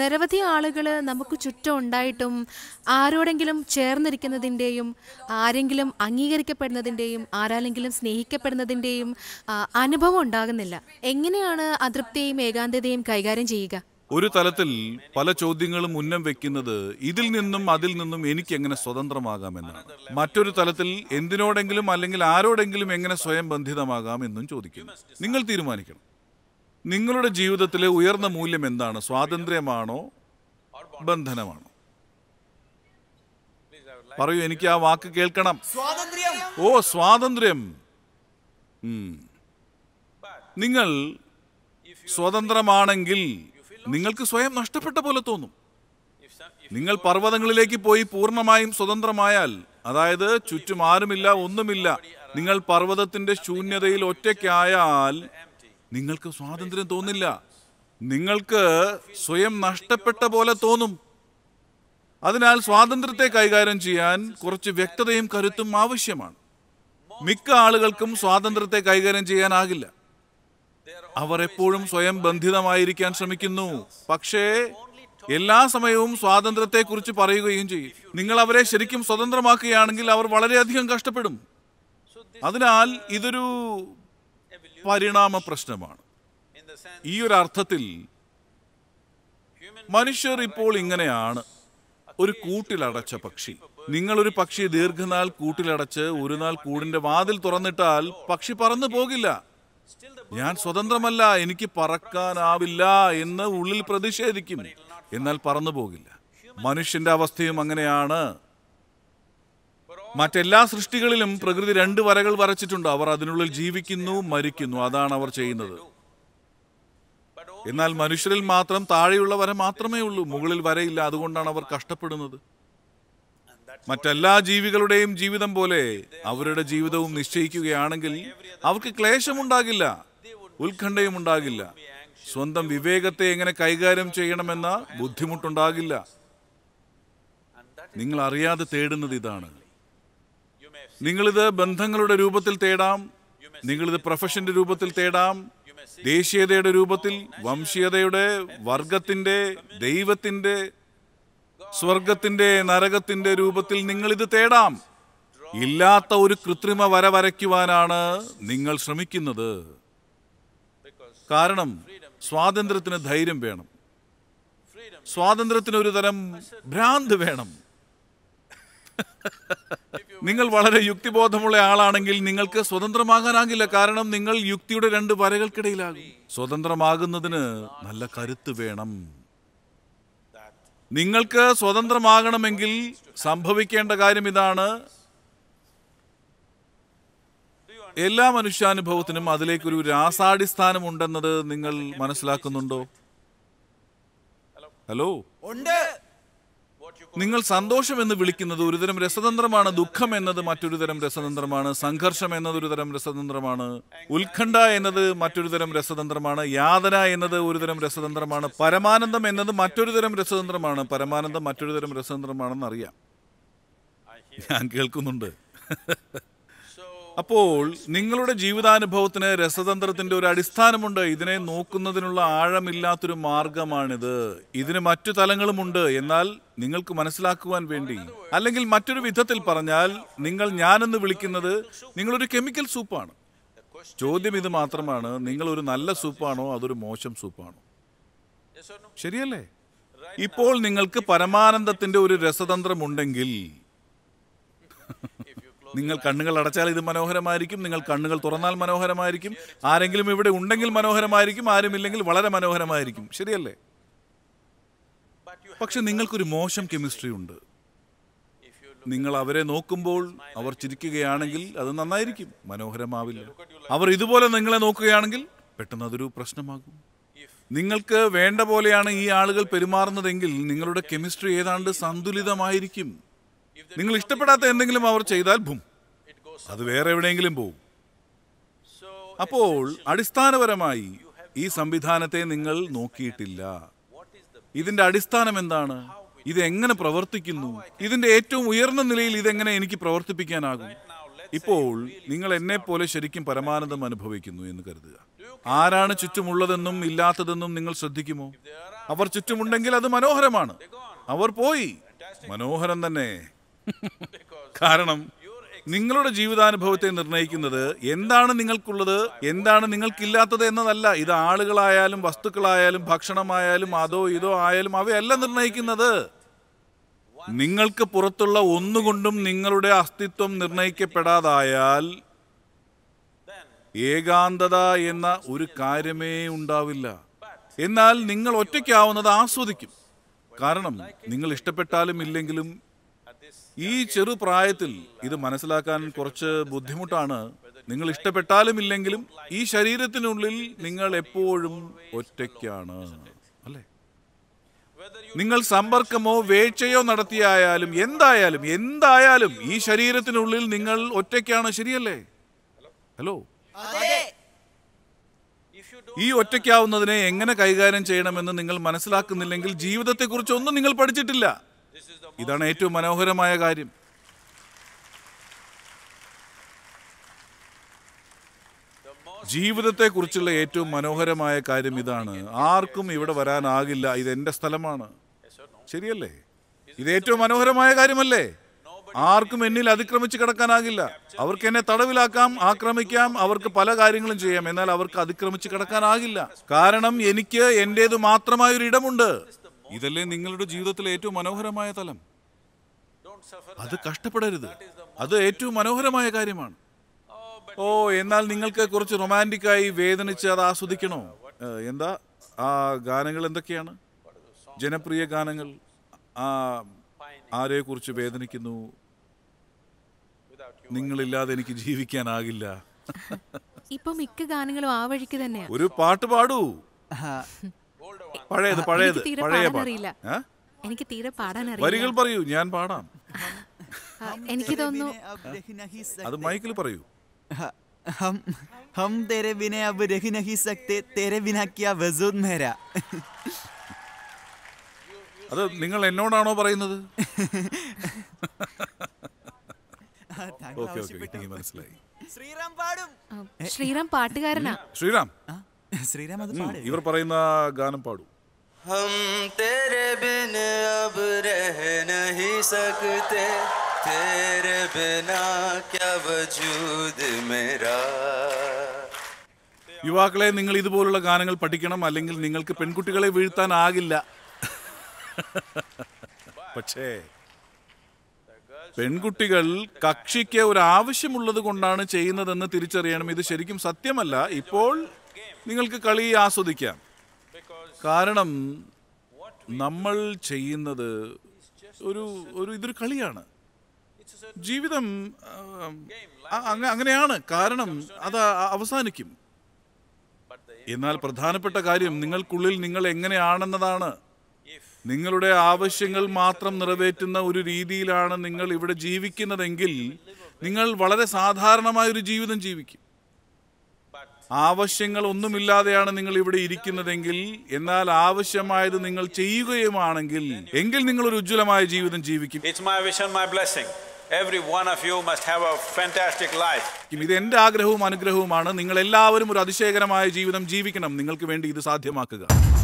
നിരവധി ആളുകൾ നമുക്ക് ചുറ്റും ഉണ്ടായിട്ടും ആരോടെങ്കിലും ചേർന്നിരിക്കുന്നതിൻ്റെയും ആരെങ്കിലും അംഗീകരിക്കപ്പെടുന്നതിൻ്റെയും ആരാലെങ്കിലും സ്നേഹിക്കപ്പെടുന്നതിൻ്റെയും അനുഭവം ഉണ്ടാകുന്നില്ല എങ്ങനെയാണ് അതൃപ്തിയും ഏകാന്തതയും കൈകാര്യം ചെയ്യുക ഒരു തലത്തിൽ പല ചോദ്യങ്ങളും ഉന്നം വെക്കുന്നത് ഇതിൽ നിന്നും അതിൽ നിന്നും എനിക്ക് എങ്ങനെ സ്വതന്ത്രമാകാമെന്നാണ് മറ്റൊരു തലത്തിൽ എന്തിനോടെങ്കിലും അല്ലെങ്കിൽ ആരോടെങ്കിലും എങ്ങനെ സ്വയം ബന്ധിതമാകാം എന്നും ചോദിക്കുന്നു നിങ്ങൾ തീരുമാനിക്കണം നിങ്ങളുടെ ജീവിതത്തിലെ ഉയർന്ന മൂല്യം എന്താണ് സ്വാതന്ത്ര്യമാണോ ബന്ധനമാണോ പറയൂ എനിക്ക് ആ വാക്ക് കേൾക്കണം ഓ സ്വാതന്ത്ര്യം നിങ്ങൾ സ്വതന്ത്രമാണെങ്കിൽ നിങ്ങൾക്ക് സ്വയം നഷ്ടപ്പെട്ട പോലെ തോന്നും നിങ്ങൾ പർവ്വതങ്ങളിലേക്ക് പോയി പൂർണ്ണമായും സ്വതന്ത്രമായാൽ അതായത് ചുറ്റും ആരുമില്ല ഒന്നുമില്ല നിങ്ങൾ പർവ്വതത്തിന്റെ ശൂന്യതയിൽ ഒറ്റയ്ക്കായാൽ നിങ്ങൾക്ക് സ്വാതന്ത്ര്യം തോന്നില്ല നിങ്ങൾക്ക് സ്വയം നഷ്ടപ്പെട്ട പോലെ തോന്നും അതിനാൽ സ്വാതന്ത്ര്യത്തെ കൈകാര്യം ചെയ്യാൻ കുറച്ച് വ്യക്തതയും കരുത്തും ആവശ്യമാണ് മിക്ക ആളുകൾക്കും സ്വാതന്ത്ര്യത്തെ കൈകാര്യം ചെയ്യാനാകില്ല അവർ എപ്പോഴും സ്വയം ബന്ധിതമായിരിക്കാൻ ശ്രമിക്കുന്നു പക്ഷേ എല്ലാ സമയവും സ്വാതന്ത്ര്യത്തെക്കുറിച്ച് പറയുകയും ചെയ്യും നിങ്ങൾ അവരെ ശരിക്കും സ്വതന്ത്രമാക്കുകയാണെങ്കിൽ അവർ വളരെയധികം കഷ്ടപ്പെടും അതിനാൽ ഇതൊരു പരിണാമ പ്രശ്നമാണ് ഈ ഒരു അർത്ഥത്തിൽ മനുഷ്യർ ഇപ്പോൾ ഇങ്ങനെയാണ് ഒരു കൂട്ടിലടച്ച പക്ഷി നിങ്ങളൊരു പക്ഷി ദീർഘനാൾ കൂട്ടിലടച്ച് ഒരു നാൾ കൂടിന്റെ വാതിൽ തുറന്നിട്ടാൽ പക്ഷി പറന്നു പോകില്ല ഞാൻ സ്വതന്ത്രമല്ല എനിക്ക് പറക്കാനാവില്ല എന്ന് ഉള്ളിൽ പ്രതിഷേധിക്കും എന്നാൽ പറന്നു പോകില്ല മനുഷ്യന്റെ അവസ്ഥയും അങ്ങനെയാണ് മറ്റെല്ലാ സൃഷ്ടികളിലും പ്രകൃതി രണ്ട് വരകൾ വരച്ചിട്ടുണ്ട് അവർ അതിനുള്ളിൽ ജീവിക്കുന്നു മരിക്കുന്നു അതാണ് അവർ ചെയ്യുന്നത് എന്നാൽ മനുഷ്യരിൽ മാത്രം താഴെയുള്ള വര മാത്രമേ ഉള്ളൂ മുകളിൽ വരയില്ല അതുകൊണ്ടാണ് അവർ കഷ്ടപ്പെടുന്നത് മറ്റെല്ലാ ജീവികളുടെയും ജീവിതം പോലെ അവരുടെ ജീവിതവും നിശ്ചയിക്കുകയാണെങ്കിൽ അവർക്ക് ക്ലേശമുണ്ടാകില്ല ഉത്കണ്ഠയും ഉണ്ടാകില്ല സ്വന്തം വിവേകത്തെ എങ്ങനെ കൈകാര്യം ചെയ്യണമെന്ന ബുദ്ധിമുട്ടുണ്ടാകില്ല നിങ്ങൾ അറിയാതെ തേടുന്നത് ഇതാണ് നിങ്ങളിത് ബന്ധങ്ങളുടെ രൂപത്തിൽ തേടാം നിങ്ങളിത് പ്രൊഫഷന്റെ രൂപത്തിൽ തേടാം ദേശീയതയുടെ രൂപത്തിൽ വംശീയതയുടെ വർഗത്തിന്റെ ദൈവത്തിന്റെ സ്വർഗത്തിന്റെ നരകത്തിന്റെ രൂപത്തിൽ നിങ്ങളിത് തേടാം ഇല്ലാത്ത ഒരു കൃത്രിമ വര വരയ്ക്കുവാനാണ് നിങ്ങൾ ശ്രമിക്കുന്നത് കാരണം സ്വാതന്ത്ര്യത്തിന് ധൈര്യം വേണം സ്വാതന്ത്ര്യത്തിന് ഒരു തരം ഭ്രാന്ത് വേണം നിങ്ങൾ വളരെ യുക്തിബോധമുള്ള ആളാണെങ്കിൽ നിങ്ങൾക്ക് സ്വതന്ത്രമാകാനാകില്ല കാരണം നിങ്ങൾ യുക്തിയുടെ രണ്ട് വരകൾക്കിടയിലാകും സ്വതന്ത്രമാകുന്നതിന് നല്ല കരുത്ത് വേണം നിങ്ങൾക്ക് സ്വതന്ത്രമാകണമെങ്കിൽ സംഭവിക്കേണ്ട കാര്യം ഇതാണ് എല്ലാ മനുഷ്യാനുഭവത്തിനും അതിലേക്കൊരു രാസാടിസ്ഥാനം ഉണ്ടെന്നത് നിങ്ങൾ മനസ്സിലാക്കുന്നുണ്ടോ ഹലോ ഉണ്ട് നിങ്ങൾ സന്തോഷം എന്ന് വിളിക്കുന്നത് ഒരുതരം രസതന്ത്രമാണ് ദുഃഖം എന്നത് മറ്റൊരു തരം രസതന്ത്രമാണ് സംഘർഷം എന്നത് ഒരു തരം രസതന്ത്രമാണ് ഉത്കണ്ഠ എന്നത് മറ്റൊരു തരം രസതന്ത്രമാണ് യാതന എന്നത് ഒരു തരം രസതന്ത്രമാണ് പരമാനന്ദം എന്നത് മറ്റൊരു തരം രസതന്ത്രമാണ് പരമാനന്ദം മറ്റൊരു തരം രസതന്ത്രമാണെന്ന് അറിയാം ഞാൻ കേൾക്കുന്നുണ്ട് അപ്പോൾ നിങ്ങളുടെ ജീവിതാനുഭവത്തിന് രസതന്ത്രത്തിന്റെ ഒരു അടിസ്ഥാനമുണ്ട് ഇതിനെ നോക്കുന്നതിനുള്ള ആഴമില്ലാത്തൊരു മാർഗമാണിത് ഇതിന് മറ്റു തലങ്ങളുമുണ്ട് എന്നാൽ നിങ്ങൾക്ക് മനസ്സിലാക്കുവാൻ വേണ്ടി അല്ലെങ്കിൽ മറ്റൊരു വിധത്തിൽ പറഞ്ഞാൽ നിങ്ങൾ ഞാനെന്ന് വിളിക്കുന്നത് നിങ്ങളൊരു കെമിക്കൽ സൂപ്പാണ് ചോദ്യം ഇത് മാത്രമാണ് നിങ്ങൾ ഒരു നല്ല സൂപ്പാണോ അതൊരു മോശം സൂപ്പാണോ ശരിയല്ലേ ഇപ്പോൾ നിങ്ങൾക്ക് പരമാനന്ദത്തിന്റെ ഒരു രസതന്ത്രമുണ്ടെങ്കിൽ നിങ്ങൾ കണ്ണുകൾ അടച്ചാൽ ഇത് മനോഹരമായിരിക്കും നിങ്ങൾ കണ്ണുകൾ തുറന്നാൽ മനോഹരമായിരിക്കും ആരെങ്കിലും ഇവിടെ ഉണ്ടെങ്കിൽ മനോഹരമായിരിക്കും ആരുമില്ലെങ്കിൽ വളരെ മനോഹരമായിരിക്കും ശരിയല്ലേ പക്ഷെ നിങ്ങൾക്കൊരു മോശം കെമിസ്ട്രി ഉണ്ട് നിങ്ങൾ അവരെ നോക്കുമ്പോൾ അവർ ചിരിക്കുകയാണെങ്കിൽ അത് നന്നായിരിക്കും മനോഹരമാവില്ല അവർ ഇതുപോലെ നിങ്ങളെ നോക്കുകയാണെങ്കിൽ പെട്ടെന്ന് അതൊരു പ്രശ്നമാകും നിങ്ങൾക്ക് വേണ്ട പോലെയാണ് ഈ ആളുകൾ പെരുമാറുന്നതെങ്കിൽ നിങ്ങളുടെ കെമിസ്ട്രി ഏതാണ്ട് സന്തുലിതമായിരിക്കും നിങ്ങൾ ഇഷ്ടപ്പെടാത്ത എന്തെങ്കിലും അവർ ചെയ്താൽ ഭും അത് വേറെ എവിടെയെങ്കിലും പോകും അപ്പോൾ അടിസ്ഥാനപരമായി ഈ സംവിധാനത്തെ നിങ്ങൾ നോക്കിയിട്ടില്ല ഇതിന്റെ അടിസ്ഥാനം എന്താണ് ഇത് എങ്ങനെ പ്രവർത്തിക്കുന്നു ഇതിന്റെ ഏറ്റവും ഉയർന്ന നിലയിൽ ഇതെങ്ങനെ എനിക്ക് പ്രവർത്തിപ്പിക്കാനാകും ഇപ്പോൾ നിങ്ങൾ എന്നെ പോലെ ശരിക്കും പരമാനന്ദം അനുഭവിക്കുന്നു എന്ന് കരുതുക ആരാണ് ചുറ്റുമുള്ളതെന്നും ഇല്ലാത്തതെന്നും നിങ്ങൾ ശ്രദ്ധിക്കുമോ അവർ ചുറ്റുമുണ്ടെങ്കിൽ അത് മനോഹരമാണ് അവർ പോയി മനോഹരം തന്നെ കാരണം നിങ്ങളുടെ ജീവിതാനുഭവത്തെ നിർണ്ണയിക്കുന്നത് എന്താണ് നിങ്ങൾക്കുള്ളത് എന്താണ് നിങ്ങൾക്കില്ലാത്തത് എന്നതല്ല ഇത് ആളുകളായാലും വസ്തുക്കളായാലും ഭക്ഷണമായാലും അതോ ഇതോ ആയാലും അവയല്ല നിർണ്ണയിക്കുന്നത് നിങ്ങൾക്ക് പുറത്തുള്ള ഒന്നുകൊണ്ടും നിങ്ങളുടെ അസ്തിത്വം നിർണയിക്കപ്പെടാതായാൽ ഏകാന്തത എന്ന ഒരു കാര്യമേ ഉണ്ടാവില്ല എന്നാൽ നിങ്ങൾ ഒറ്റയ്ക്കാവുന്നത് ആസ്വദിക്കും കാരണം നിങ്ങൾ ഇഷ്ടപ്പെട്ടാലും ഇല്ലെങ്കിലും ഈ ചെറുപ്രായത്തിൽ ഇത് മനസ്സിലാക്കാൻ കുറച്ച് ബുദ്ധിമുട്ടാണ് നിങ്ങൾ ഇഷ്ടപ്പെട്ടാലും ഇല്ലെങ്കിലും ഈ ശരീരത്തിനുള്ളിൽ നിങ്ങൾ എപ്പോഴും ഒറ്റയ്ക്കാണ് അല്ലേ നിങ്ങൾ സമ്പർക്കമോ വേഴ്ചയോ നടത്തിയായാലും എന്തായാലും എന്തായാലും ഈ ശരീരത്തിനുള്ളിൽ നിങ്ങൾ ഒറ്റയ്ക്കാണ് ശരിയല്ലേ ഹലോ ഈ ഒറ്റയ്ക്കാവുന്നതിനെ എങ്ങനെ കൈകാര്യം ചെയ്യണമെന്ന് നിങ്ങൾ മനസ്സിലാക്കുന്നില്ലെങ്കിൽ ജീവിതത്തെക്കുറിച്ച് ഒന്നും നിങ്ങൾ പഠിച്ചിട്ടില്ല ഇതാണ് ഏറ്റവും മനോഹരമായ കാര്യം ജീവിതത്തെക്കുറിച്ചുള്ള ഏറ്റവും മനോഹരമായ കാര്യം ഇതാണ് ആർക്കും ഇവിടെ വരാനാകില്ല ഇത് എൻ്റെ സ്ഥലമാണ് ശരിയല്ലേ ഇത് ഏറ്റവും മനോഹരമായ കാര്യമല്ലേ ആർക്കും എന്നിൽ അതിക്രമിച്ച് കിടക്കാനാകില്ല അവർക്ക് എന്നെ തടവിലാക്കാം ആക്രമിക്കാം അവർക്ക് പല കാര്യങ്ങളും ചെയ്യാം എന്നാൽ അവർക്ക് അതിക്രമിച്ച് കിടക്കാനാകില്ല കാരണം എനിക്ക് എൻ്റേതു മാത്രമായൊരിടമുണ്ട് ഒരു ഇടമുണ്ട് ഇതല്ലേ നിങ്ങളുടെ ജീവിതത്തിലെ ഏറ്റവും മനോഹരമായ തലം അത് കഷ്ടപ്പെടരുത് അത് ഏറ്റവും മനോഹരമായ കാര്യമാണ് oh, ഓ എന്നാൽ നിങ്ങൾക്ക് കുറച്ച് റൊമാൻറ്റിക്കായി വേദനിച്ച് അത് ആസ്വദിക്കണോ എന്താ ആ ഗാനങ്ങൾ എന്തൊക്കെയാണ് ജനപ്രിയ ഗാനങ്ങൾ ആ ആരെക്കുറിച്ച് വേദനിക്കുന്നു നിങ്ങളില്ലാതെ എനിക്ക് ജീവിക്കാനാകില്ല ഇപ്പൊ മിക്ക ഗാനങ്ങളും ആ വഴിക്ക് തന്നെയാണ് ഒരു പാട്ട് പാടൂ പഴയത് പഴയത് പഴയ അറിയില്ല എനിക്ക് തീരെ പാടാൻ വരികൾ പറയൂ ഞാൻ പാടാം എനിക്ക് തോന്നുന്നു അത് മൈക്കിൽ പറയൂ ഹം ഹം അത് നിങ്ങൾ എന്നോടാണോ പറയുന്നത് ശ്രീറാം പാടും ശ്രീറാം പാട്ടുകാരനാ ശ്രീറാം ശ്രീറാം ഇവർ പറയുന്ന ഗാനം പാടും हम तेरे बिन अब रह नहीं सकते तेरे बिना क्या वजूद मेरा യുവാക്കളെ നിങ്ങൾ ഇതുപോലുള്ള ഗാനങ്ങൾ പഠിക്കണം അല്ലെങ്കിൽ നിങ്ങൾക്ക് പെൺകുട്ടികളെ വീഴ്ത്താനാകില്ല പക്ഷേ പെൺകുട്ടികൾ കക്ഷിക്ക് ഒരു ആവശ്യമുള്ളത് കൊണ്ടാണ് ചെയ്യുന്നതെന്ന് തിരിച്ചറിയണം ഇത് ശരിക്കും സത്യമല്ല ഇപ്പോൾ നിങ്ങൾക്ക് കളി ആസ്വദിക്കാം കാരണം നമ്മൾ ചെയ്യുന്നത് ഒരു ഒരു ഇതൊരു കളിയാണ് ജീവിതം അങ്ങനെയാണ് കാരണം അത് അവസാനിക്കും എന്നാൽ പ്രധാനപ്പെട്ട കാര്യം നിങ്ങൾക്കുള്ളിൽ നിങ്ങൾ എങ്ങനെയാണെന്നതാണ് നിങ്ങളുടെ ആവശ്യങ്ങൾ മാത്രം നിറവേറ്റുന്ന ഒരു രീതിയിലാണ് നിങ്ങൾ ഇവിടെ ജീവിക്കുന്നതെങ്കിൽ നിങ്ങൾ വളരെ സാധാരണമായ ഒരു ജീവിതം ജീവിക്കും ആവശ്യങ്ങൾ ഒന്നുമില്ലാതെയാണ് നിങ്ങൾ ഇവിടെ ഇരിക്കുന്നതെങ്കിൽ എന്നാൽ ആവശ്യമായത് നിങ്ങൾ ചെയ്യുകയുമാണെങ്കിൽ എങ്കിൽ നിങ്ങൾ ഒരു ഉജ്ജ്വലമായ ജീവിതം ജീവിക്കും vision my one of you must have a life ഇത് എന്റെ ആഗ്രഹവും അനുഗ്രഹവുമാണ് നിങ്ങൾ എല്ലാവരും ഒരു അതിശയകരമായ ജീവിതം ജീവിക്കണം നിങ്ങൾക്ക് വേണ്ടി ഇത് സാധ്യമാക്കുക